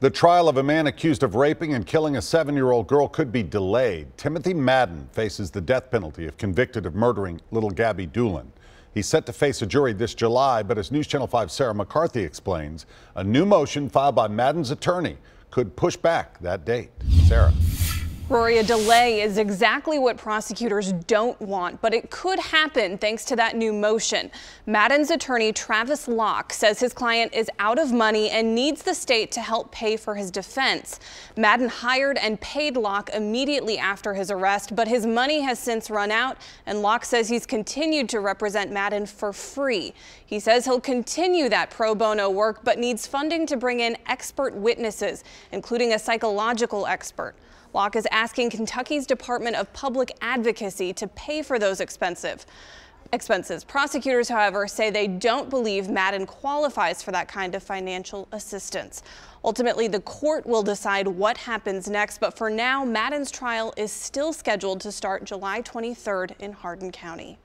The trial of a man accused of raping and killing a seven year old girl could be delayed. Timothy Madden faces the death penalty if convicted of murdering little Gabby Doolin. He's set to face a jury this July, but as News Channel 5 Sarah McCarthy explains, a new motion filed by Madden's attorney could push back that date. Sarah. Rory, a delay is exactly what prosecutors don't want, but it could happen thanks to that new motion. Madden's attorney Travis Locke says his client is out of money and needs the state to help pay for his defense. Madden hired and paid Locke immediately after his arrest, but his money has since run out, and Locke says he's continued to represent Madden for free. He says he'll continue that pro bono work, but needs funding to bring in expert witnesses, including a psychological expert. Locke is asking Kentucky's Department of Public Advocacy to pay for those expensive expenses. Prosecutors, however, say they don't believe Madden qualifies for that kind of financial assistance. Ultimately, the court will decide what happens next, but for now, Madden's trial is still scheduled to start July 23rd in Hardin County.